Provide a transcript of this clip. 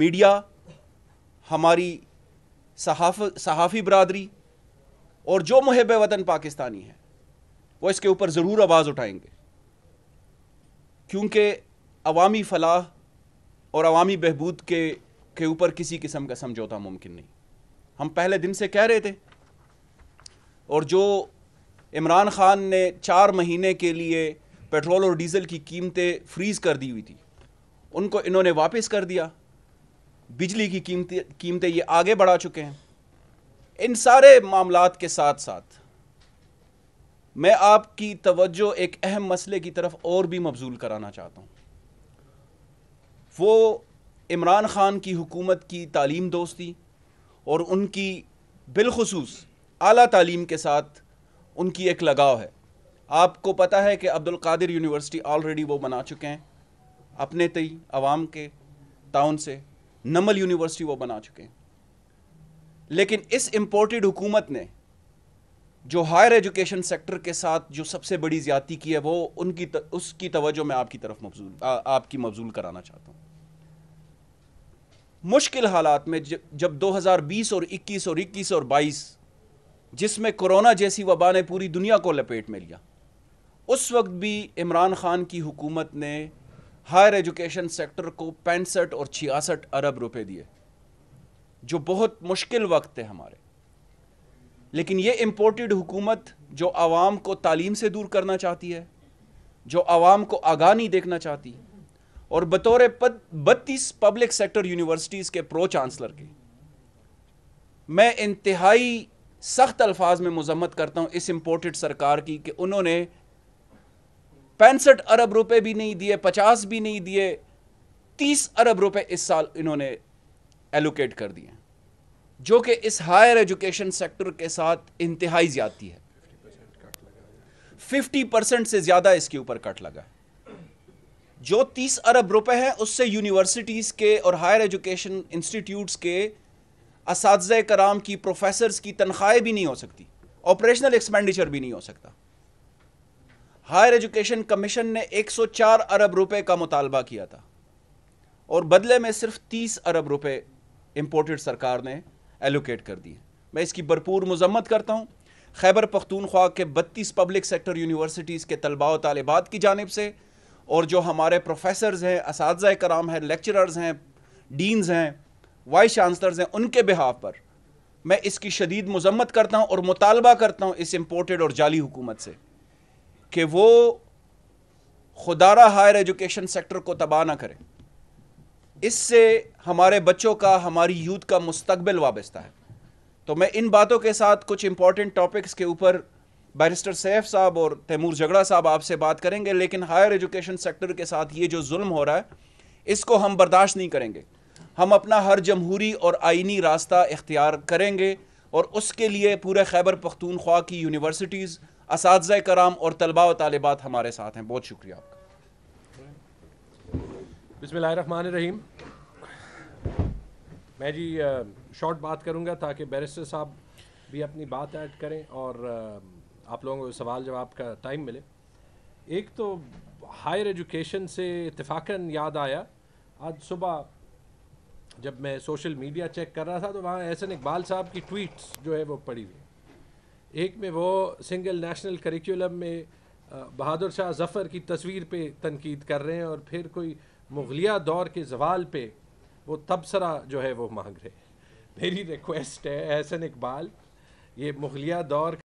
media हमारी सहाफ़ी बरदरी और जो महब वतन पाकिस्तानी है वो इसके ऊपर ज़रूर आवाज़ उठाएंगे क्योंकि अवामी फलाह और अवामी बहबूद के के ऊपर किसी किस्म का समझौता मुमकिन नहीं हम पहले दिन से कह रहे थे और जो इमरान ख़ान ने चार महीने के लिए पेट्रोल और डीज़ल की कीमतें फ्रीज़ कर दी हुई थी उनको इन्होंने वापस कर दिया बिजली की कीमतें कीमतें ये आगे बढ़ा चुके हैं इन सारे मामला के साथ साथ मैं आपकी तवज्जो एक अहम मसले की तरफ और भी मबजूल कराना चाहता हूँ वो इमरान ख़ान की हुकूमत की तालीम दोस्ती और उनकी बिलखसूस अली तालीम के साथ उनकी एक लगाव है आपको पता है कि अब्दुल्कर यूनिवर्सिटी ऑलरेडी वो बना चुके हैं अपने तई आवाम के ताउन से नमल यूनिवर्सिटी वो बना चुके हैं लेकिन इस इंपोर्टेड हुकूमत ने जो हायर एजुकेशन सेक्टर के साथ जो सबसे बड़ी ज्यादा की है वो उनकी त, उसकी तवज्जो मैं आपकी तरफ मबजूल आपकी मबजूल कराना चाहता हूं मुश्किल हालात में दो जब 2020 और 21 और 21 और 22 जिसमें कोरोना जैसी वबा ने पूरी दुनिया को लपेट में लिया उस वक्त भी इमरान खान की हुकूमत ने हायर एजुकेशन सेक्टर को पैंसठ और छियासठ अरब रुपए दिए जो बहुत मुश्किल वक्त है हमारे लेकिन ये इम्पोर्टेड हुकूमत जो आवाम को तालीम से दूर करना चाहती है जो आवाम को आगाह नहीं देखना चाहती और बतौर बत्तीस पब्लिक सेक्टर यूनिवर्सिटीज़ के प्रो चांसलर के मैं इंतहाई सख्त अल्फाज में मजम्मत करता हूँ इस इम्पोर्टेड सरकार की कि उन्होंने पैंसठ अरब रुपए भी नहीं दिए पचास भी नहीं दिए तीस अरब रुपए इस साल इन्होंने एलोकेट कर दिए जो कि इस हायर एजुकेशन सेक्टर के साथ इंतहाई ज्यादती है फिफ्टी परसेंट से ज्यादा इसके ऊपर कट लगा जो तीस अरब रुपए है उससे यूनिवर्सिटीज़ के और हायर एजुकेशन इंस्टीट्यूट्स के इस कराम की प्रोफेसर की तनख्वाहें भी नहीं हो सकती ऑपरेशनल एक्सपेंडिचर भी नहीं हो सकता हायर एजुकेशन कमीशन ने 104 अरब रुपए का मुतालबा किया था और बदले में सिर्फ 30 अरब रुपए इंपोर्टेड सरकार ने एलोकेट कर दिए मैं इसकी भरपूर मजम्मत करता हूँ खैबर पख्तूनख्वा के बत्तीस पब्लिक सेक्टर यूनिवर्सिटीज़ के तलबा व तलबात की जानब से और जो हमारे प्रोफेसर्स हैं इस कराम हैं लेक्चरर्स हैं डीन्स हैं वाइस चांसलर्स हैं उनके बिहाफ पर मैं इसकी शदीद मजम्मत करता हूँ और मुतालबा करता हूँ इस इम्पोर्टेड और जाली हुकूमत से कि वो खुदारा हायर एजुकेशन सेक्टर को तबाह ना करें इससे हमारे बच्चों का हमारी यूथ का मुस्तबिल वाबस्ता है तो मैं इन बातों के साथ कुछ इंपॉर्टेंट टॉपिक्स के ऊपर बैरिस्टर सैफ साहब और तैमूर झगड़ा साहब आपसे बात करेंगे लेकिन हायर एजुकेशन सेक्टर के साथ ये जो जुल्म हो रहा है इसको हम बर्दाश्त नहीं करेंगे हम अपना हर जमहूरी और आइनी रास्ता इख्तियार करेंगे और उसके लिए पूरे खैबर पख्तूनख्वा की यूनिवर्सिटीज़ इस कराम और तलबा व तालबात हमारे साथ हैं बहुत शुक्रिया आपका बिसमान रहीम मैं जी शॉर्ट बात करूंगा ताकि बैरिस्टर साहब भी अपनी बात ऐड करें और आप लोगों को सवाल जवाब का टाइम मिले एक तो हायर एजुकेशन से इतफाक़न याद आया आज सुबह जब मैं सोशल मीडिया चेक कर रहा था तो वहाँ एहसन इकबाल साहब की ट्वीट्स जो है वो पड़ी हुई एक में वो सिंगल नेशनल करिकुलम में बहादुर शाह जफ़र की तस्वीर पे तनकीद कर रहे हैं और फिर कोई मुगलिया दौर के जवाल पे वो तबसरा जो है वो मांग रहे हैं मेरी रिक्वेस्ट है एहसन इकबाल ये मुगलिया दौर